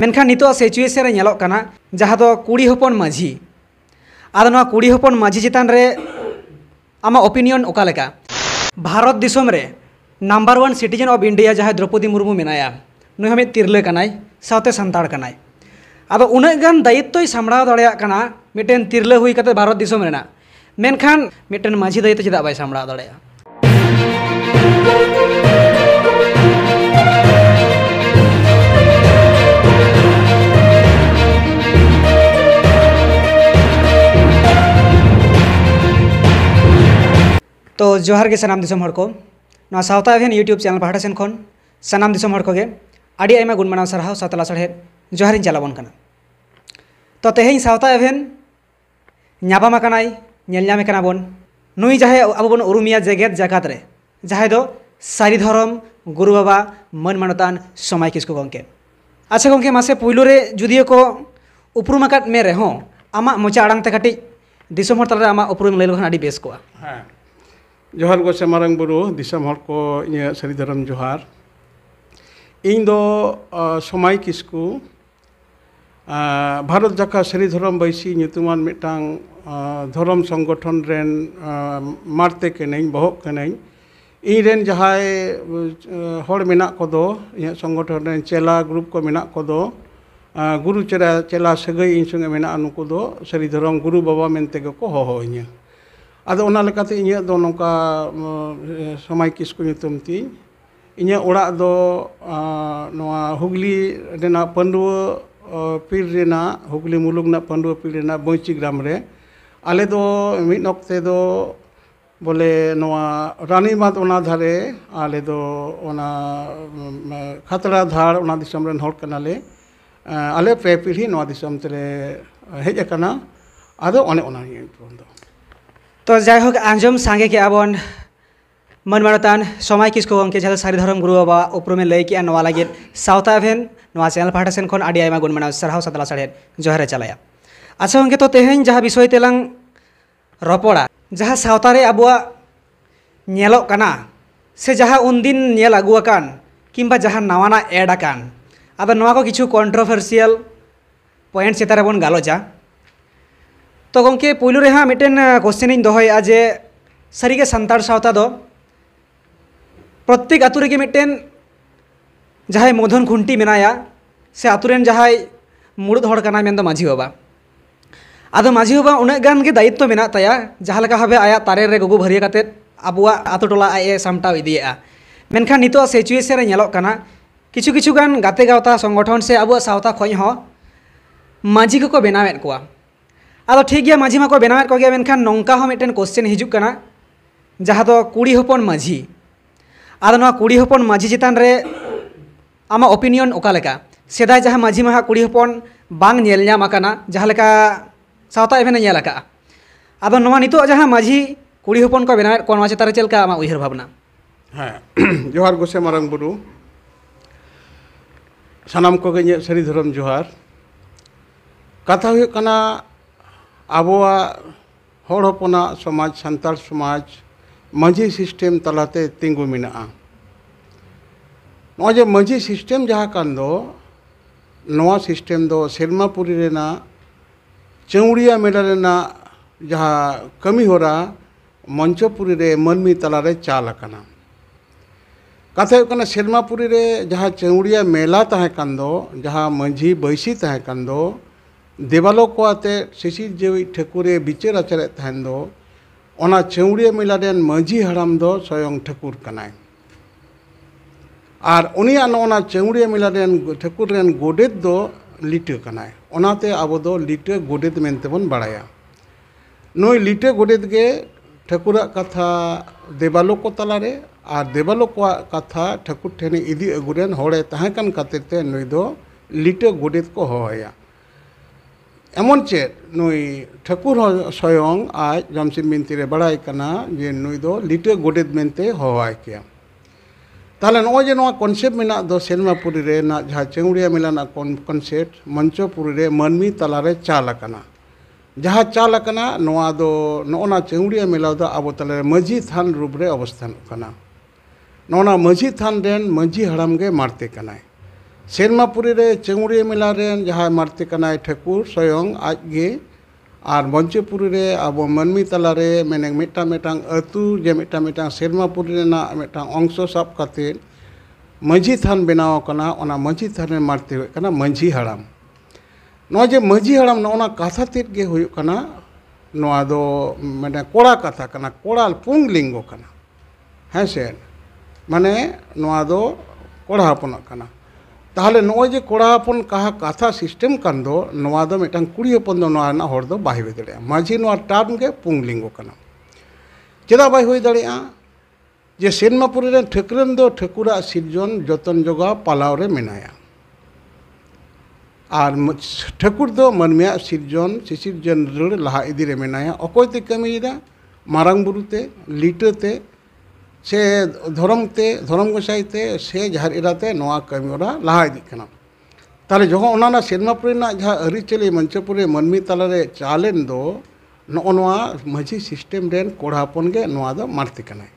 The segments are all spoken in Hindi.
मेनखान नितो सिचुएशन रे जहाँ कुड़ी हपन माझी आद कुड़ी हपन माझी चितान रे आम ओपिनियन ओकालेका भारत दिसम रे number one citizen of India जहाँ द्रौपदी मुर्मू मेनाया नुह मिद तिरले कनाय साथे संताड़ कनाय आद दायित्व सामड़ा दड़िया कना मिटेन तिरले हुई भारत दिसम रेना मेनखान माझी दायित्व चेदा बै सामड़ा दड़िया तो जोहार के सनाम दिसम हर को ना सावता अभियान यूट्यूब चैनल पहाड़ा सेन खन सनाम दिसम हर को गे आड़ी आयमा गुण मानाव सारहाव सातला सड़े जोहार चलाबन कना तो तेहें सावता अभियान ᱧᱟᱯᱟᱢ ᱟᱠᱟᱱᱟᱭ ᱧᱮᱞ ᱧᱟᱢᱮ ᱠᱟᱱᱟ ᱵᱚᱱ ᱱᱩᱭ ᱡᱟᱦᱟᱸᱭ ᱟᱵᱚ ᱵᱚᱱ ᱩᱨᱩᱢᱮᱭᱟ ᱡᱮᱜᱮᱫ ᱡᱟᱠᱟᱛ ᱨᱮ ᱡᱟᱦᱟᱸᱭ ᱫᱚ ᱥᱟᱹᱨᱤ ᱫᱷᱚᱨᱚᱢ ᱜᱩᱨᱩ ᱵᱟᱵᱟ ᱢᱟᱹᱱ ᱢᱟᱱᱚᱛᱟᱱ ᱥᱚᱢᱟᱭ ᱠᱤᱥᱠᱩ ᱜᱚᱢᱠᱮ ᱟᱪᱪᱷᱟ ᱜᱚᱢᱠᱮ ᱢᱟᱥᱮ ᱯᱩᱭᱞᱩ ᱨᱮ ᱡᱩᱫᱤᱭᱳ ᱠᱚ ᱩᱯᱨᱩᱢ ᱟᱠᱟᱫ ᱢᱮ ᱨᱮᱦᱚᱸ ᱟᱢᱟᱜ ᱢᱚᱪᱟ ᱟᱲᱟᱝ ᱛᱮ ᱠᱟᱹᱴᱤᱡ ᱫᱤᱥᱚᱢ ᱦᱚᱲ ᱛᱟᱞᱟᱨᱮ ᱟᱢᱟᱜ ᱩᱯᱨᱩᱢ ᱞᱟᱹᱭ ᱞᱮᱠᱷᱟᱱ ᱟᱹᱰᱤ ᱵᱮᱥ ᱠᱚᱜᱼᱟ ᱦᱮᱸ ᱡᱚᱦᱟᱨ ᱜᱚ ᱥᱮᱢᱟᱨᱟᱝ ᱵᱩᱨᱩ ᱫᱤᱥᱚᱢ ᱦᱚᱲ ᱠᱚ ᱤᱧᱟᱹᱜ ᱥᱟᱹᱨᱤ ᱫᱷᱚᱨᱚᱢ ᱡᱚᱦᱟᱨ ᱤᱧ ᱫᱚ ᱥᱚᱢᱟᱭ ᱠᱤᱥᱠᱩ ᱵᱷᱟᱨᱚᱛ ᱡᱟᱠᱟ ᱥᱟᱹᱨᱤ ᱫᱷᱚᱨᱚᱢ ᱵᱟᱹᱭᱥᱤ ᱧᱩᱛᱩᱢᱟᱱ ᱢᱤᱫᱴᱟᱝ ᱫᱷᱚᱨᱚᱢ ᱥᱚᱝᱜᱚᱴᱷᱚᱱ ᱨᱮᱱ ᱢᱟᱲᱛᱮ ᱠᱟᱹᱱᱟᱹᱧ ᱵᱚᱦᱚᱜ ᱠᱟᱹᱱᱟᱹᱧ ᱤᱧ ᱨᱮᱱ ᱡᱟᱦᱟᱸᱭ ᱦᱚᱲ ᱢᱮᱱᱟᱜ ᱠᱚᱫᱚ ᱤᱧᱟᱹᱜ ᱥᱚᱝᱜᱚᱴᱷᱚᱱ ᱨᱮᱱ ᱪᱮᱞᱟ ᱜᱨᱩᱯ ᱠᱚ ᱢᱮᱱᱟᱜ ᱠᱚᱫᱚ ᱜᱩᱨᱩ ᱪᱮᱞᱟ ᱪᱮᱞᱟ ᱥᱟᱹᱜᱟᱹᱭ ᱤᱧ ᱥᱚᱸᱜᱮ ᱢᱮᱱᱟᱜᱼᱟ ᱱᱩᱠᱩ ᱫᱚ ᱥᱟᱹᱨᱤ ᱫᱷᱚᱨᱚᱢ ᱜᱩᱨᱩ ᱵᱟᱵᱟ ᱢᱮᱱᱛᱮᱜᱮ ᱠᱚ ᱦᱚᱦᱚ ᱤᱧᱟᱹ ᱟᱫᱚ ᱚᱱᱟ ᱞᱮᱠᱟᱛᱮ ᱤᱧᱟᱹᱜ ᱫᱚ ᱱᱚᱝᱠᱟ ᱥᱚᱢᱟᱭ ᱠᱤᱥᱠᱩ ᱧᱩᱛᱩᱢ ᱛᱤᱧ ᱤᱧᱟᱹᱜ ᱚᱲᱟᱜ ᱫᱚ ᱱᱚᱣᱟ ᱦᱩᱜᱽᱞᱤ ᱨᱮᱱᱟᱜ ᱯᱟᱺᱰᱩᱣᱟᱹ ᱯᱤᱲ ᱨᱮᱱᱟᱜ ᱦᱩᱜᱽᱞᱤ ᱢᱩᱞᱩᱜ ᱨᱮᱱᱟᱜ ᱯᱟᱺᱰᱩᱣᱟᱹ ᱯᱤᱲ ᱨᱮᱱᱟᱜ ᱵᱟᱹᱭᱪᱤ ᱜᱨᱟᱢ ᱨᱮ ᱟᱞᱮ ᱫᱚ ᱢᱤᱫ ᱚᱠᱛᱮ ᱫᱚ ᱵᱚᱞᱮ ᱱᱚᱣᱟ ᱨᱟᱱᱤᱵᱟᱸᱫ ᱚᱱᱟ ᱫᱷᱟᱨᱮ ᱟᱞᱮ ᱫᱚ ᱚᱱᱟ ᱠᱷᱟᱛᱲᱟ ᱫᱷᱟᱲ ᱚᱱᱟ ᱫᱤᱥᱚᱢ ᱨᱮᱱ ᱦᱚᱲ ᱠᱟᱱᱟᱞᱮ ᱟᱞᱮ ᱯᱮ ᱯᱤᱲᱦᱤ ᱱᱚᱣᱟ ᱫᱤᱥᱚᱢ ᱛᱮᱞᱮ ᱦᱮᱡ ᱟᱠᱟᱱᱟ ᱟᱫᱚ ᱚᱱᱮ ᱚᱱᱟᱜᱮ ᱯᱨᱚᱵᱞᱮᱢ ᱫᱚ তো যাই হোক আঞ্জম সাঙ্গে কে আবন मन मानतान समय किसको अंके झाल सारी धर्म गुरु बाबा उपरुमे लय के नवा लगे साउथ एवेन नवा चैनल पाटा सेन खन आडी आयमा गुण मना सरहाव सतला साड़े जोहर चलाया अच्छा अंके तो तेहेन जहां विषय तेलांग रपड़ा जहां साउता रे अबुआ नेलो कना से जहां उन दिन नेल अगुआ कान किंबा जहां नवाना एड कान अब नवा को किछु कंट्रोवर्शियल पॉइंट सेतारे बन गालोजा তকংকে পইলু রেহা মিটেন কোয়েশ্চেনিং দহয় আজে সারিগা সন্তার সাউতা দ প্রত্যেক আতুরে কি মিটেন জহাই মধন খুনটি মনায়া সে আতুরেন জহাই মুড় ধরকনা মেন্দে মাজি বাবা আদম মাজি বাবা উনা গানকে দাইত্ব মনা तया জহাল কাভাবে আয়া তারে রে গগু ভরিয়া কাতে আবুয়া আতু টলা আই এ সামটা উই দিয়া মেনখান নিতো সিতুয়েশন রে নিলোকনা কিছু কিছু গান গাতে গাউতা সংগঠন সে আবুয়া সাউতা খয় হ মাজি গোক বেনাৱে কোয়া ᱟᱫᱚ ᱴᱷᱤᱠ ᱜᱮᱭᱟ ᱢᱟᱹᱡᱷᱤ ᱢᱟᱠᱚ ᱵᱮᱱᱟᱣᱮᱫ ᱠᱚᱜᱮᱭᱟ ᱢᱮᱱᱠᱷᱟᱱ ᱱᱚᱝᱠᱟ ᱦᱚᱸ ᱢᱤᱫᱴᱮᱱ ᱠᱚᱥᱪᱮᱱ ᱦᱤᱡᱩᱜ ᱠᱟᱱᱟ ᱡᱟᱦᱟᱸ ᱫᱚ ᱠᱩᱲᱤ ᱦᱚᱯᱚᱱ ᱢᱟᱹᱡᱷᱤ ᱟᱫᱚ ᱱᱚᱣᱟ ᱠᱩᱲᱤ ᱦᱚᱯᱚᱱ ᱢᱟᱹᱡᱷᱤ ᱪᱮᱛᱟᱱ ᱨᱮ ᱟᱢᱟᱜ ᱚᱯᱤᱱᱤᱭᱚᱱ ᱚᱠᱟ ᱞᱮᱠᱟ ᱥᱮᱫᱟᱭ ᱡᱟᱦᱟᱸ ᱢᱟᱹᱡᱷᱤ ᱢᱟᱦᱟ ᱠᱩᱲᱤ ᱦᱚᱯᱚᱱ ᱵᱟᱝ ᱧᱮᱞ ᱧᱟᱢ ᱟᱠᱟᱱᱟ ᱡᱟᱦᱟᱸ ᱞᱮᱠᱟ ᱥᱟᱶᱛᱟ ᱮᱵᱷᱮᱱᱮ ᱧᱮᱞ ᱟᱠᱟᱜᱼᱟ ᱟᱫᱚ ᱱᱚᱣᱟ ᱱᱤᱛᱚᱜ ᱡᱟᱦᱟᱸ ᱢᱟᱹᱡᱷᱤ ᱠᱩᱲᱤ ᱦᱚᱯᱚᱱ ᱠᱚ ᱵᱮᱱᱟᱣᱮᱫ ᱠᱚᱣᱟ ᱱᱚᱣᱟ ᱪᱮᱛᱟᱱ ᱨᱮ ᱪᱮᱫ ᱞᱮᱠᱟ ᱟᱢᱟᱜ ᱩᱭᱦᱟᱹᱨ ᱵᱷᱟᱵᱽᱱᱟ ᱦᱮᱸ ᱡᱚᱦᱟᱨ ᱜᱚᱥᱮ ᱢᱟᱨᱟᱝ ᱵᱩᱨᱩ ᱥᱟᱱᱟᱢ ᱠᱚᱜᱮ ᱤᱧᱟᱹᱜ ᱥᱟᱹᱨᱤ ᱫᱷᱚᱨᱚᱢ ᱡᱚᱦᱟᱨ ᱠᱟᱛᱷᱟ ᱦᱩᱭᱩᱜ ᱠᱟᱱᱟ अब हड़पना समाज सानतार समाज मजी सिसटेम तलाते तीगू मे जे मजी सिसटेम जहाँ सिसटेम दो सेमापुरी चौड़िया मेला जहाँ कमी होरा मंचपुरी मनमी तलारे चाल कथा होना सेमापुरी चौड़िया मेला तहकान जहाँ मजी बैसी तहकान ᱫᱮᱵᱟᱞᱚ ᱠᱚᱣᱟᱛᱮ ᱥᱤᱥᱤᱨ ᱡᱤᱣᱤ ᱴᱷᱟᱹᱠᱩᱨᱮ ᱵᱤᱪᱟᱹᱨ ᱟᱪᱟᱨᱮᱫ ᱛᱟᱦᱮᱱ ᱫᱚ ᱚᱱᱟ ᱪᱟᱹᱣᱲᱤᱭᱟᱹ ᱢᱮᱞᱟ ᱨᱮᱱ ᱢᱟᱺᱡᱷᱤ ᱦᱟᱲᱟᱢ ᱫᱚ ᱥᱚᱭᱚᱝ ᱴᱷᱟᱹᱠᱩᱨ ᱠᱟᱱᱟᱭ ᱟᱨ ᱩᱱᱤᱭᱟᱜ ᱱᱚᱜᱼᱚᱱᱟ ᱪᱟᱹᱣᱲᱤᱭᱟᱹ ᱢᱮᱞᱟ ᱨᱮᱱ ᱴᱷᱟᱹᱠᱩᱨ ᱨᱮᱱ ᱜᱚᱰᱮᱛ ᱫᱚ ᱞᱤᱴᱟᱹ ᱠᱟᱱᱟᱭ ᱚᱱᱟᱛᱮ ᱟᱵᱚ ᱫᱚ ᱞᱤᱴᱟᱹ ᱜᱚᱰᱮᱛ ᱢᱮᱱᱛᱮᱵᱚᱱ ᱵᱟᱲᱟᱭᱟ ᱱᱩᱭ ᱞᱤᱴᱟᱹ ᱜᱚᱰᱮᱛ ᱜᱮ ᱴᱷᱟᱹᱠᱩᱨᱟᱜ ᱠᱟᱛᱷᱟ ᱫᱮᱵᱟᱞᱳ ᱠᱚ ᱛᱟᱞᱟᱨᱮ ᱟᱨ ᱫᱮᱵᱟᱞᱳ ᱠᱚᱣᱟᱜ ᱠᱟᱛᱷᱟ ᱴᱷᱟᱹᱠᱩᱨ ᱴᱷᱮᱱ ᱤᱫᱤ ᱟᱹᱜᱩ ᱨᱮᱱ ᱦᱚᱲᱮ ᱛᱟᱦᱮᱸ ᱠᱟᱱ ᱠᱷᱟᱹᱛᱤᱨ ᱛᱮ ᱱᱩᱭ ᱫᱚ ᱞᱤᱴᱟᱹ ᱜᱚᱰᱮᱛ ᱠᱚ ᱦᱚᱦᱚ ᱟᱭᱟ एमन चेद नुई ठाकुर स्वयं आज जमशेद मिनती बड़ाई जे नुई दो लिटे गोडेद मनते हवाय किया ताले नोजे नो में मेना दो जहाँ चेंगुड़िया मेला ना कॉन्सेप्ट मंचोपुरी रे मनमी तलारे चाल कना जहाँ चाल दो नोना चेंगुड़िया मेला अब तलारे मजी थान रूप रे अवस्थान कना नोना मजी थान रेन मजी हड़म मारते कनाय ᱥᱮᱨᱢᱟᱯᱩᱨᱤ ᱨᱮ ᱪᱮᱝᱲᱤᱭᱟᱹ ᱢᱮᱞᱟ ᱨᱮᱱ ᱡᱟᱦᱟᱸᱭ ᱢᱟᱲᱛᱮ ᱠᱟᱱᱟᱭ ᱴᱷᱟᱹᱠᱩᱨ ᱥᱚᱭᱚᱝ ᱟᱡᱜᱮ ᱟᱨ ᱢᱚᱧᱪᱚᱯᱩᱨᱤ ᱨᱮ ᱟᱵᱚ ᱢᱟᱹᱱᱢᱤ ᱛᱟᱞᱟᱨᱮ ᱢᱮᱱᱮ ᱢᱤᱫᱴᱟᱝ ᱢᱤᱫᱴᱟᱝ ᱟᱹᱛᱩ ᱡᱮ ᱢᱤᱫᱴᱟᱝ ᱢᱤᱫᱴᱟᱝ ᱥᱮᱨᱢᱟᱯᱩᱨᱤ ᱨᱮᱱᱟᱜ ᱢᱤᱫᱴᱟᱝ ᱚᱝᱥᱚ ᱥᱟᱵ ᱠᱟᱛᱮᱫ ᱢᱟᱹᱡᱷᱤ ᱛᱷᱟᱱ ᱵᱮᱱᱟᱣ ᱟᱠᱟᱱᱟ ᱚᱱᱟ ᱢᱟᱹᱡᱷᱤ ᱛᱷᱟᱱ ᱨᱮᱱ ᱢᱟᱲᱛᱮ ᱦᱩᱭᱩᱜ ᱠᱟᱱᱟ ᱢᱟᱹᱡᱷᱤ ᱦᱟᱲᱟᱢ ᱱᱚᱣᱟ ᱡᱮ ᱢᱟᱹᱡᱷᱤ ᱦᱟᱲᱟᱢ ᱱᱚᱜᱼᱚᱱᱟ ᱠᱟᱛᱷᱟ ᱛᱮᱫ ᱜᱮ ᱦᱩᱭᱩᱜ ᱠᱟᱱᱟ ᱱᱚᱣᱟ ᱫᱚ ᱢᱟᱱᱮ ᱠᱚᱲᱟ ᱠᱟᱛᱷᱟ ᱠᱟᱱᱟ ᱠᱚᱲᱟ ᱯᱩᱝ ᱞᱤᱝᱜᱚ ᱠᱟᱱᱟ ᱦᱮᱸ ᱥᱮ ᱢᱟᱱᱮ ᱱᱚᱣᱟ ᱫᱚ ᱠᱚᱲᱟ ᱦᱚᱯᱚᱱᱟᱜ ᱠᱟᱱᱟ ताहले नोए जे कोड़ा हपन कहा कथा सिस्टम कन दो नोआ दो कुड़ी हपन दो नोआ ना होड़ दो बाई हुई दड़े माझी नोआ के पुंगलिंगो कना चेदा बाई हुई दड़े जे सेनमापुरी रे ठेकरन दो ठेकुरा सिरजन जतन जोगा पालाव रे मेनाया আর ঠাকুর দো মানমিয়া সিরজন সিসিরজন রড় লাহা ইদিরে মেনায়া অকয়তে কামিয়েদা से धरम ते धरम गोसाई ते से जहाँ इराते कमीरा लहा तेल जो सेनमापुर जहाँ आरीचाली मंचपुर मनमी तलारे चालन दो नौनवा मजी सिसटेम कड़ापन मारती है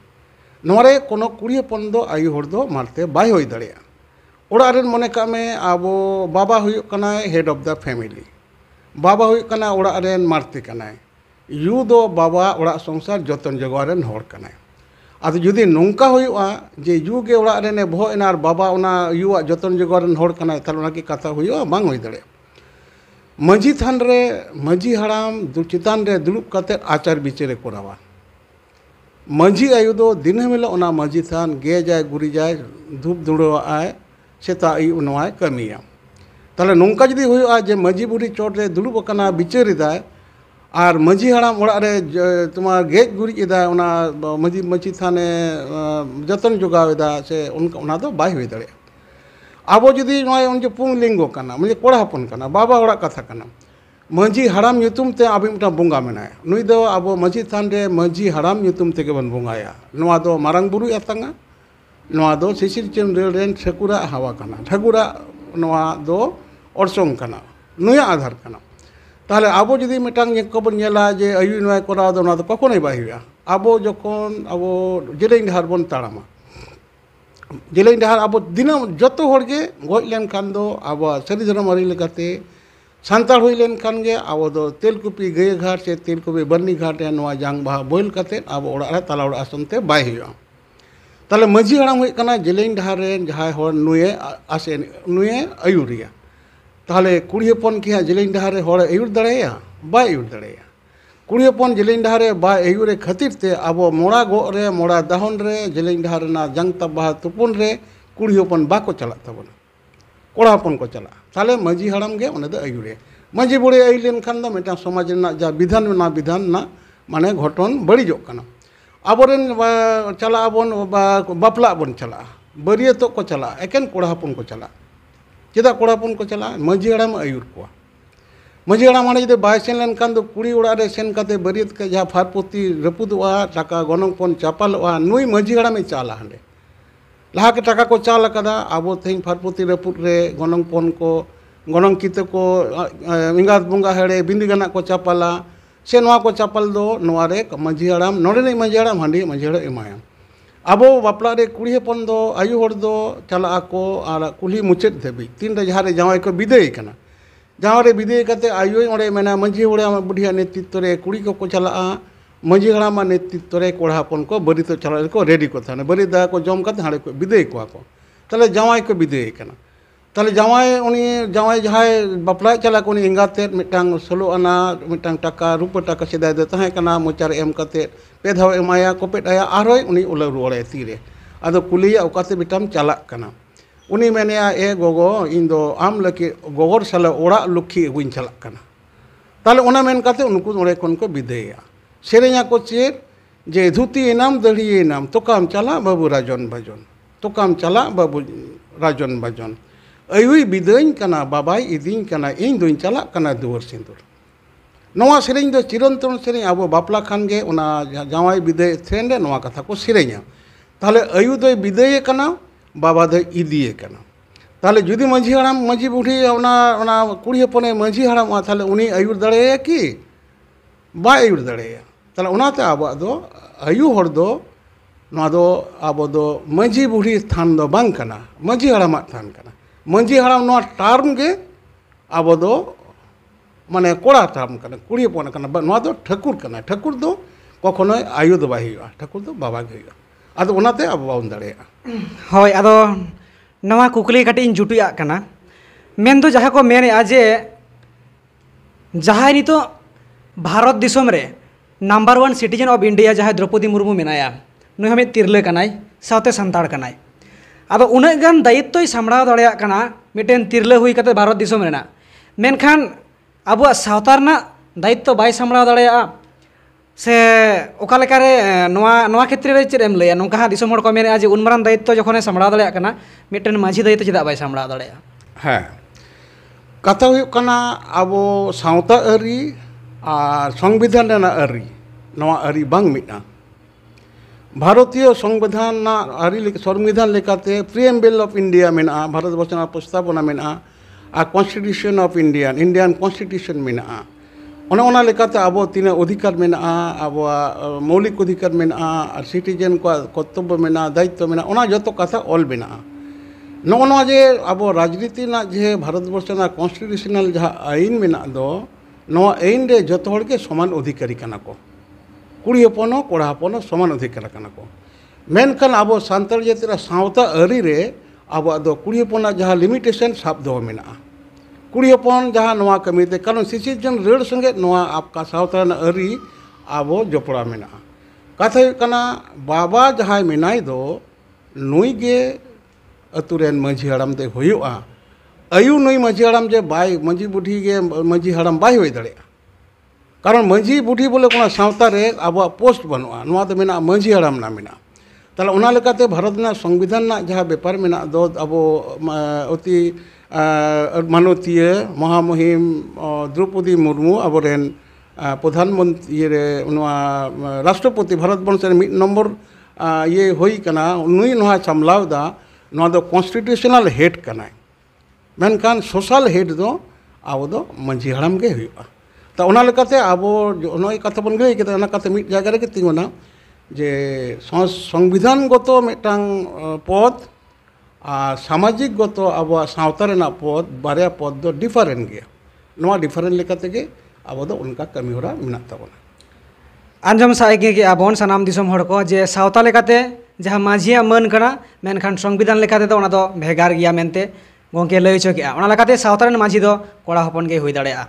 नारे को कुड़ीपन आयु मारते बै हो दड़ा मन कमे अब बाबा होना हेड अफ द फैमिली बाबा होना मारती है यू दो बाबा संसार जतन जगह हर कर ᱟᱫᱚ ᱡᱩᱫᱤ ᱱᱚᱝᱠᱟ ᱦᱩᱭᱩᱜᱼᱟ ᱡᱮ ᱭᱩᱜᱮ ᱚᱲᱟᱜ ᱨᱮᱱᱮ ᱵᱚᱦᱚᱜ ᱮᱱᱟ ᱟᱨ ᱵᱟᱵᱟ ᱚᱱᱟ ᱭᱩᱣᱟᱜ ᱡᱚᱛᱚᱱ ᱡᱚᱜᱟᱣ ᱨᱮᱱ ᱦᱚᱲ ᱠᱟᱱᱟᱭ ᱛᱟᱦᱞᱮ ᱚᱱᱟᱠᱤ ᱠᱟᱛᱷᱟ ᱦᱩᱭᱩᱜᱼᱟ ᱵᱟᱝ ᱦᱩᱭ ᱫᱟᱲᱮᱭᱟᱜᱼᱟ ᱢᱟᱺᱡᱷᱤ ᱛᱷᱟᱱ ᱨᱮ ᱢᱟᱺᱡᱷᱤ ᱦᱟᱲᱟᱢ ᱪᱮᱛᱟᱱ ᱨᱮ ᱫᱩᱲᱩᱵ ᱠᱟᱛᱮᱫ ᱟᱪᱟᱨ ᱵᱤᱪᱟᱹᱨᱮ ᱠᱚᱨᱟᱣᱟ ᱢᱟᱺᱡᱷᱤ ᱟᱭᱳ ᱫᱚ ᱫᱤᱱᱟᱹᱢ ᱦᱤᱞᱳᱜ ᱚᱱᱟ ᱢᱟᱺᱡᱷᱤ ᱛᱷᱟᱱ ᱜᱮᱡᱟᱭ ᱜᱩᱨᱤᱡᱟᱭ ᱫᱷᱩᱯ ᱫᱷᱩᱲᱟᱹᱣᱟᱜᱼᱟᱭ ᱥᱮᱛᱟᱜ ᱟᱹᱭᱩᱵ ᱱᱚᱣᱟᱭ ᱠᱟᱹᱢᱤᱭᱟ ᱛᱟᱦᱞᱮ ᱱᱚᱝᱠᱟ ᱡᱩᱫᱤ ᱦᱩᱭᱩᱜᱼᱟ ᱡᱮ ᱢᱟᱺᱡᱷᱤ ᱵᱩᱰᱷᱤ ᱪᱚᱴ ᱨᱮ ᱫᱩᱲᱩᱵ ᱟᱠᱟᱱᱟ ᱵᱤᱪᱟᱹᱨ ᱮᱫᱟᱭ और आर मजी हड़ाम तुम गज गुरीजा मजी मजी थाने जतन जोगा से उनका बै हो दब जी उनके पुंगलिंगो मुझे कड़ापन बाबा उड़ा कथा करना मजी हड़ाम अब बंगा मे नई दो अब मजी थान मजी हड़ाम बंगाया मारंग बुरु आतंगा शिशिर चंद रेल ठेकुरा हवा ठेकुरा अड़सों आधार करना तेल अब जी मिटांगे आयु नये करा कखे बाहर अब जो अब जिलई डहार बन तड़ा जिलई डहार अब दिन जो हे गजन अब धरम धर्मारी सानता हुईलेन अब तेलकुपी गई घाट से तेलकुपी बर्नी घाट जंग बहा बोल कर अब तला आसनते बाहर तेल मजी हड़ाम जिलई डहार जहाँ नुए आसे नुए आयुरिया ᱛᱟᱦᱞᱮ ᱠᱩᱲᱤ ᱦᱚᱯᱚᱱ ᱠᱤ ᱦᱟᱸᱜ ᱡᱮᱞᱮᱧ ᱰᱟᱦᱟᱨ ᱨᱮ ᱦᱚᱲ ᱟᱹᱭᱩᱨ ᱫᱟᱲᱮᱭᱟᱜᱼᱟ ᱵᱟᱭ ᱟᱹᱭᱩᱨ ᱫᱟᱲᱮᱭᱟᱜᱼᱟ ᱠᱩᱲᱤ ᱦᱚᱯᱚᱱ ᱡᱮᱞᱮᱧ ᱰᱟᱦᱟᱨ ᱨᱮ ᱵᱟᱭ ᱟᱹᱭᱩᱨ ᱨᱮ ᱠᱷᱟᱹᱛᱤᱨ ᱛᱮ ᱟᱵᱚ ᱢᱚᱲᱟ ᱜᱚᱜ ᱨᱮ ᱢᱚᱲᱟ ᱫᱟᱦᱚᱱ ᱨᱮ ᱡᱮᱞᱮᱧ ᱰᱟᱦᱟᱨ ᱨᱮᱱᱟᱜ ᱡᱟᱝᱛᱟ ᱵᱟᱦᱟ ᱛᱩᱯᱩᱱ ᱨᱮ ᱠᱩᱲᱤ ᱦᱚᱯᱚᱱ ᱵᱟᱠᱚ ᱪᱟᱞᱟᱜ ᱛᱟᱵᱚᱱᱟ ᱠᱚᱲᱟ ᱦᱚᱯᱚᱱ ᱠᱚ ᱪᱟᱞᱟᱜᱼᱟ ᱛᱟᱦᱞᱮ ᱢᱟᱺᱡᱷᱤ ᱦᱟᱲᱟᱢ ᱜᱮ ᱚᱸᱰᱮ ᱫᱚ ᱟᱹᱭᱩᱨᱮ ᱢᱟᱺᱡᱷᱤ ᱵᱩᱲᱦᱤ ᱟᱹᱭᱩᱨ ᱞᱮᱱᱠᱷᱟᱱ ᱫᱚ ᱢᱤᱫᱴᱟᱝ ᱥᱚᱢᱟᱡᱽ ᱨᱮᱱᱟᱜ ᱡᱟ ᱵᱤᱫᱷᱟᱱ ᱚᱱᱟ ᱵᱤᱫᱷᱟᱱ ᱨᱮᱱᱟᱜ ᱢᱟᱱᱮ ᱜᱷᱚᱴᱚᱱ ᱵᱟᱹᱲᱤᱡᱚᱜ ᱠᱟᱱᱟ ᱟᱵᱚᱨᱮᱱ ᱪᱟᱞᱟᱜ ᱟᱵᱚᱱ ᱵᱟᱯᱞᱟᱜ ᱵᱚᱱ ᱪᱟᱞᱟᱜᱼᱟ ᱵᱟᱹᱨᱭᱟᱹᱛᱚᱜ ᱠᱚ ᱪᱟᱞᱟᱜᱼᱟ ᱮᱠᱮᱱ ᱠᱚᱲᱟ ᱦᱚᱯᱚᱱ ᱠᱚ ᱪᱟᱞᱟᱜᱼᱟ ᱪᱮᱫᱟᱜ ᱠᱚᱲᱟ ᱦᱚᱯᱚᱱ ᱠᱚ ᱪᱟᱞᱟᱜᱼᱟ ᱢᱟᱺᱡᱷᱤ ᱦᱟᱲᱟᱢ ᱟᱹᱭᱩᱨ ᱠᱚᱣᱟ ᱢᱟᱺᱡᱷᱤ ᱦᱟᱲᱟᱢ ᱦᱟᱸᱰᱮ ᱡᱩᱫᱤ ᱵᱟᱭ ᱥᱮᱱ ᱞᱮᱱᱠᱷᱟᱱ ᱫᱚ ᱠᱩᱲᱤ ᱚᱲᱟᱜ ᱨᱮ ᱥᱮᱱ ᱠᱟᱛᱮ ᱵᱟᱹᱨᱭᱟᱹᱛ ᱠᱚ ᱡᱟᱦᱟᱸ ᱯᱷᱟᱨᱯᱚᱛᱤ ᱨᱟᱹᱯᱩᱫᱚᱜᱼᱟ ᱴᱟᱠᱟ ᱜᱚᱱᱚᱝ ᱯᱚᱱ ᱪᱟᱯᱟᱞᱚᱜᱼᱟ ᱱᱩᱭ ᱢᱟᱺᱡᱷᱤ ᱦᱟᱲᱟᱢᱮ ᱪᱟᱞᱟ ᱦᱟᱸᱰᱮ ᱞᱟᱦᱟ ᱠᱮ ᱴᱟᱠᱟ ᱠᱚ ᱪᱟᱞ ᱟᱠᱟᱫᱟ ᱟᱵᱚ ᱛᱮᱦᱮᱧ ᱯᱷᱟᱨᱯᱚᱛᱤ ᱨᱟᱹᱯᱩᱫ ᱨᱮ ᱜᱚᱱᱚᱝ ᱯᱚᱱ ᱠᱚ ᱜᱚᱱᱚᱝ ᱠᱤᱛᱟᱹ ᱠᱚ ᱮᱸᱜᱟᱛ ᱵᱚᱸᱜᱟ ᱦᱮᱲᱮ ᱵᱤᱱᱫᱤ ᱜᱟᱱᱟᱜ ᱠᱚ ᱪᱟᱯᱟᱞᱟ ᱥᱮ ᱱᱚᱣᱟ ᱠᱚ ᱪᱟᱯᱟᱞ ᱫᱚ ᱱᱚᱣᱟ ᱨᱮ ᱢᱟᱺᱡᱷᱤ ᱦᱟᱲᱟᱢ ᱱᱚᱰᱮᱱᱤᱡ ᱢᱟᱺᱡᱷᱤ ᱦᱟᱲᱟᱢ ᱦᱟᱺᱰᱤ ᱢᱟᱺᱡᱷᱤ ᱦᱟᱲᱟᱢ ᱮᱢᱟᱭᱟ ᱟᱵᱚ ᱵᱟᱯᱞᱟ ᱨᱮ ᱠᱩᱲᱤ ᱦᱚᱯᱚᱱ ᱫᱚ ᱟᱭᱩ ᱦᱚᱲ ᱫᱚ ᱪᱟᱞᱟᱜ ᱟᱠᱚ ᱟᱨ ᱠᱩᱞᱦᱤ ᱢᱩᱪᱟᱹᱫ ᱫᱷᱟᱹᱵᱤᱡ ᱛᱤᱱᱨᱮ ᱡᱟᱦᱟᱸᱨᱮ ᱡᱟᱶᱟᱭ ᱠᱚ ᱵᱤᱫᱟᱹᱭ ᱠᱟᱱᱟ ᱡᱟᱦᱟᱸ ᱨᱮ ᱵᱤᱫᱟᱹᱭ ᱠᱟᱛᱮ ᱟᱭᱩ ᱚᱸᱰᱮ ᱢᱮᱱᱟ ᱢᱟᱺᱡᱷᱤ ᱦᱚᱲᱟᱜ ᱵᱩᱰᱷᱤᱭᱟᱜ ᱱᱮᱛᱨᱤᱛᱛᱚ ᱨᱮ ᱠᱩᱲᱤ ᱠᱚᱠᱚ ᱪᱟᱞᱟᱜᱼᱟ ᱢᱟᱺᱡᱷᱤ ᱦᱟᱲᱟᱢᱟᱜ ᱱᱮᱛᱨᱤᱛᱛᱚ ᱨᱮ ᱠᱚᱲᱟ ᱦᱚᱯᱚᱱ ᱠᱚ ᱵᱟᱹᱨᱤᱛᱚᱜ ᱪᱟᱞᱟᱜ ᱨᱮᱠᱚ ᱨᱮᱰᱤ ᱠᱚ ᱛᱟᱦᱮᱱᱟ ᱵᱟᱹᱨᱤᱛ ᱫᱟᱠᱟ ᱠᱚ ᱡᱚᱢ ᱠᱟᱛᱮ ᱦᱟᱸᱰᱮ ᱠᱚ ᱵᱤᱫᱟᱹᱭ ᱠᱚᱣᱟ ᱠᱚ ᱛᱟᱦᱞᱮ ᱡᱟᱶᱟᱭ ᱠᱚ ᱵᱤᱫᱟᱹᱭ ᱠᱟᱱᱟ ᱛᱟᱦᱚᱞᱮ ᱡᱟᱶᱟᱭ ᱩᱱᱤ ᱡᱟᱶᱟᱭ ᱡᱟᱦᱟᱸᱭ ᱵᱟᱯᱞᱟᱭ ᱪᱟᱞᱟᱜ ᱩᱱᱤ ᱮᱸᱜᱟᱛᱮᱫ ᱢᱤᱫᱴᱟᱝ ᱥᱳᱞᱳ ᱟᱱᱟ ᱢᱤᱫᱴᱟᱝ ᱴᱟᱠᱟ ᱨᱩᱯᱟᱹ ᱴᱟᱠᱟ ᱥᱮᱫᱟᱭ ᱫᱚ ᱛᱟᱦᱮᱸ ᱠᱟᱱᱟ ᱢᱚᱪᱟᱨᱮ ᱮᱢ ᱠᱟᱛᱮᱫ ᱯᱮ ᱫᱷᱟᱣ ᱮᱢᱟᱭᱟ ᱠᱚᱯᱮᱴ ᱟᱭᱟ ᱟᱨᱦᱚᱸ ᱩᱱᱤ ᱩᱞᱟᱹᱣ ᱨᱩᱣᱟᱹᱲᱟᱭᱟ ᱛᱤᱨᱮ ᱟᱫᱚ ᱠᱩᱞᱤᱭᱟ ᱚᱠᱟᱛᱮ ᱵᱮᱴᱟᱢ ᱪᱟᱞᱟᱜ ᱠᱟᱱᱟ ᱩᱱᱤ ᱢᱮᱱᱮᱜᱼᱟ ᱮ ᱜᱚᱜᱚ ᱤᱧ ᱫᱚ ᱟᱢ ᱞᱟᱹᱜᱤᱫ ᱜᱚᱜᱚᱨ ᱥᱟᱞᱟᱜ ᱚᱲᱟᱜ ᱞᱩᱠᱷᱤ ᱟᱹᱜᱩᱧ ᱪᱟᱞᱟᱜ ᱠᱟᱱᱟ ᱛᱟᱦᱚᱞᱮ ᱚᱱᱟ ᱢᱮᱱ ᱠᱟᱛᱮ ᱩᱱᱠᱩ ᱚᱸᱰᱮ ᱠᱷᱚᱱ ᱠᱚ ᱵᱤᱫᱟᱹᱭᱟ ᱥᱮᱨᱮᱧᱟ ᱠᱚ ᱪᱮᱫ ᱡᱮ ᱫᱷᱩᱛᱤᱭᱮᱱᱟᱢ ᱫᱟᱹᱲᱤᱭᱮᱱᱟᱢ ᱛᱚᱠᱟᱢ ᱪᱟᱞᱟᱜ ᱵᱟᱹᱵᱩ ᱨᱟᱡᱚᱱ ᱵᱟᱡᱚᱱ ᱛᱚᱠᱟᱢ ᱪᱟᱞᱟᱜ ᱵᱟᱹᱵᱩ ᱨᱟᱡᱚᱱ ᱵᱟᱡᱚᱱ ᱟᱹᱭᱩᱭ ᱵᱤᱫᱟᱹᱧ ᱠᱟᱱᱟ ᱵᱟᱵᱟᱭ ᱤᱫᱤᱧ ᱠᱟᱱᱟ ᱤᱧ ᱫᱩᱧ ᱪᱟᱞᱟᱜ ᱠᱟᱱᱟ ᱫᱩᱣᱟᱹᱨ ᱥᱤᱸᱫᱩᱨ ᱱᱚᱣᱟ ᱥᱮᱨᱮᱧ ᱫᱚ ᱪᱤᱨᱚᱱᱛᱚᱱ ᱥᱮᱨᱮᱧ ᱟᱵᱚ ᱵᱟᱯᱞᱟ ᱠᱷᱟᱱ ᱜᱮ ᱚᱱᱟ ᱡᱟᱶᱟᱭ ᱵᱤᱫᱟᱹᱭ ᱥᱮᱨᱮᱧ ᱨᱮ ᱱᱚᱣᱟ ᱠᱟᱛᱷᱟ ᱠᱚ ᱥᱮᱨᱮᱧᱟ ᱛᱟᱦᱞᱮ ᱟᱭᱩ ᱫᱚᱭ ᱵᱤᱫᱟᱹᱭᱮ ᱠᱟᱱᱟ ᱵᱟᱵᱟ ᱫᱚᱭ ᱤᱫᱤᱭᱮ ᱠᱟᱱᱟ ᱛᱟᱦᱞᱮ ᱡᱩᱫᱤ ᱢᱟᱺᱡᱷᱤ ᱦᱟᱲᱟᱢ ᱢᱟᱺᱡᱷᱤ ᱵᱩᱰᱷᱤ ᱚᱱᱟ ᱚᱱᱟ ᱠᱩᱲᱤ ᱦᱚᱯᱚᱱᱮ ᱢᱟᱺᱡᱷᱤ ᱦᱟᱲᱟᱢᱚᱜᱼᱟ ᱛᱟᱦᱞᱮ ᱩᱱᱤ ᱟᱹᱭᱩᱨ ᱫᱟᱲᱮᱭᱟᱭᱟ ᱠᱤ ᱵᱟᱭ ᱟᱹᱭᱩᱨ ᱫᱟᱲᱮᱭᱟᱭᱟ ᱛᱟᱦᱞᱮ ᱚᱱᱟᱛᱮ ᱟᱵᱚᱣᱟᱜ ᱫᱚ ᱟᱭᱩ ᱦᱚᱲ ᱫᱚ ᱱᱚᱣᱟ ᱫᱚ ᱟᱵᱚ ᱫᱚ ᱢᱟᱺᱡᱷᱤ ᱵᱩᱰᱷᱤ ᱛᱷᱟᱱ ᱫᱚ ᱵᱟᱝ ᱠᱟᱱᱟ ᱢᱟᱺᱡᱷᱤ ᱦᱟᱲᱟᱢᱟᱜ ᱛᱷᱟᱱ ᱠᱟᱱᱟ मंजी हाड़ा टर्म के अब माने कड़ा टर्म कुड़ी पन ठाकुर ठाकुर कख आयु ठाकुर बाबा के अब तो अब बाबन तो दें कुकली कटे जुटुआना मन तो जहाँ को मेन जे जहाँ नित Bharat number one citizen of India जहाँ द्रौपदी मुर्मू मेना नुह तिरल तिरलो कनाई अब उनगान दायित्व सामड़ा दाड़ा मिट्टन तिरल हुई भारत दिसम मेखान अब सावता दायित्व बै सामड़ा दाड़ा से अकालेकारे क्षेत्र चेक एम लैया नौका दिसम को मेने जे उनमारान दायित्व जखने सामड़ा दाड़ा मिट्टन माझी दायित्व चेदा बै सामड़ा दाड़ा हाँ कथा होना अब सावता आरी संविधान आरी आरी बांग मिटा ભારતીય સંવિધાનના હરી સંવિધાન લેખાતે પ્રિએમ્બેલ ઓફ ઇન્ડિયા મેના ભારતવર્ષના પ્રસ્તાવના મેના આ constitution of Indian Indian constitution મેના ᱚᱱᱮ ᱚᱱᱟ ᱞᱮᱠᱟᱛᱮ ᱟᱵᱚ ᱛᱤᱱᱟᱹᱜ ᱚᱫᱷᱤᱠᱟᱨ ᱢᱮᱱᱟᱜᱼᱟ ᱟᱵᱚᱣᱟᱜ ᱢৌলিক অধিকার ᱢᱮᱱᱟᱜᱼᱟ ᱟᱨ ᱥᱤᱴᱤᱡᱮᱱ ᱠᱚᱣᱟᱜ ᱠᱚᱨᱛᱚᱵᱵᱚ ᱢᱮᱱᱟᱜᱼᱟ ᱫᱟᱭᱤᱛᱛᱚ ᱢᱮᱱᱟᱜᱼᱟ ᱚᱱᱟ ᱡᱚᱛᱚ ᱠᱟᱛᱷᱟ ᱚᱞ ᱢᱮᱱᱟᱜᱼᱟ ᱱᱚᱜᱼᱚ ᱱᱚᱣᱟ ᱡᱮ ᱟᱵᱚ ᱨᱟᱡᱽᱱᱤᱛᱤ ᱨᱮᱱᱟᱜ ᱡᱮ ᱵᱷᱟᱨᱚᱛᱵᱚᱨᱥᱚ ᱨᱮᱱᱟᱜ ᱠᱚᱱᱥᱴᱤᱴᱤᱭᱩᱥᱚᱱᱟᱞ ᱡᱟᱦᱟᱸ ᱟᱹᱭᱤᱱ ᱢᱮᱱᱟᱜ ᱫᱚ ᱱᱚᱣᱟ ᱟᱹᱭᱤᱱ ᱨᱮ ᱡᱚᱛᱚ ᱦᱚᱲ ᱜᱮ ᱥᱚᱢᱟᱱ ᱚᱫᱷᱤᱠᱟᱨᱤ ᱠᱟᱱᱟ ᱠᱚ ᱠᱩᱲᱤ ᱦᱚᱯᱚᱱ ᱦᱚᱸ ᱠᱚᱲᱟ ᱦᱚᱯᱚᱱ ᱦᱚᱸ ᱥᱚᱢᱟᱱ ᱚᱫᱷᱤᱠᱟᱨ ᱠᱟᱱᱟ ᱠᱚ ᱢᱮᱱᱠᱷᱟᱱ ᱟᱵᱚ ᱥᱟᱱᱛᱟᱲ ᱡᱟᱹᱛᱤ ᱨᱮ ᱥᱟᱶᱛᱟ ᱟᱹᱨᱤ ᱨᱮ ᱟᱵᱚᱣᱟᱜ ᱫᱚ ᱠᱩᱲᱤ ᱦᱚᱯᱚᱱᱟᱜ ᱡᱟᱦᱟᱸ ᱞᱤᱢᱤᱴᱮᱥᱚᱱ ᱥᱟᱵ ᱫᱚᱦᱚ ᱢᱮᱱᱟᱜᱼᱟ ᱠᱩᱲᱤ ᱦᱚᱯᱚᱱ ᱡᱟᱦᱟᱸ ᱱᱚᱣᱟ ᱠᱟᱹᱢᱤᱛᱮ ᱠᱟᱨᱚᱱ ᱥᱤᱥᱤᱡᱚᱱ ᱨᱟᱹᱲ ᱥᱚᱸᱜᱮ ᱱᱚᱣᱟ ᱟᱯᱠᱟ ᱥᱟᱶᱛᱟ ᱨᱮᱱᱟᱜ ᱟᱹᱨᱤ ᱟᱵᱚ ᱡᱚᱯᱲᱟᱣ ᱢᱮᱱᱟᱜᱼᱟ ᱠᱟᱛᱷᱟ ᱦᱩᱭᱩᱜ ᱠᱟᱱᱟ ᱵᱟᱵᱟ ᱡᱟᱦᱟᱸᱭ ᱢᱮᱱᱟᱭ ᱫᱚ ᱱᱩᱭ ᱜᱮ ᱟᱛᱳ ᱨᱮᱱ ᱢᱟᱺᱡᱷᱤ ᱦᱟᱲᱟᱢ ᱫᱚᱭ ᱦᱩᱭᱩᱜᱼᱟ ᱟᱭᱩ ᱱᱩᱭ ᱢᱟᱺᱡᱷᱤ ᱦᱟᱲᱟᱢ ᱡᱮ ᱵᱟᱭ ᱢᱟᱺᱡᱷᱤ ᱵᱩᱰᱷᱤ ᱜᱮ ᱢᱟᱺᱡᱷᱤ ᱦᱟᱲᱟᱢ ᱵᱟᱭ ᱦᱩᱭ ᱫᱟᱲᱮᱭᱟᱜᱼᱟ कारण मंजी बुढ़ी बोले कोना अब पोस्ट बनवा नवा तो मेना मंजी हड़म ना भारत ना संविधान ना बेपार मेना अब अति मानवतीय महामहिम द्रौपदी मुरमू अब रेन प्रधानमंत्री राष्ट्रपति भारत बन नम्बर मीट नंबर ये होई कना नुई नवा चमलाव दा नवा हेड कना मेनकान सोशल हेड दो अब मंजी हड़ाम के तो अब कथा बन गई मिट जगह तीन जे संविधानगत मिटा पद आ सामाजिक गत अब सातारा पद बारे पद तो डिफारेंट गया ना डिफारेंट अब उनका कमी हो मेताबा आंजम सागे अब सामान को जे सावता जहाँ माझिया मनकना मनखान संविधान लेकर भगार गया गंके लैचे सातारा माझी कड़ा हपन के हो दा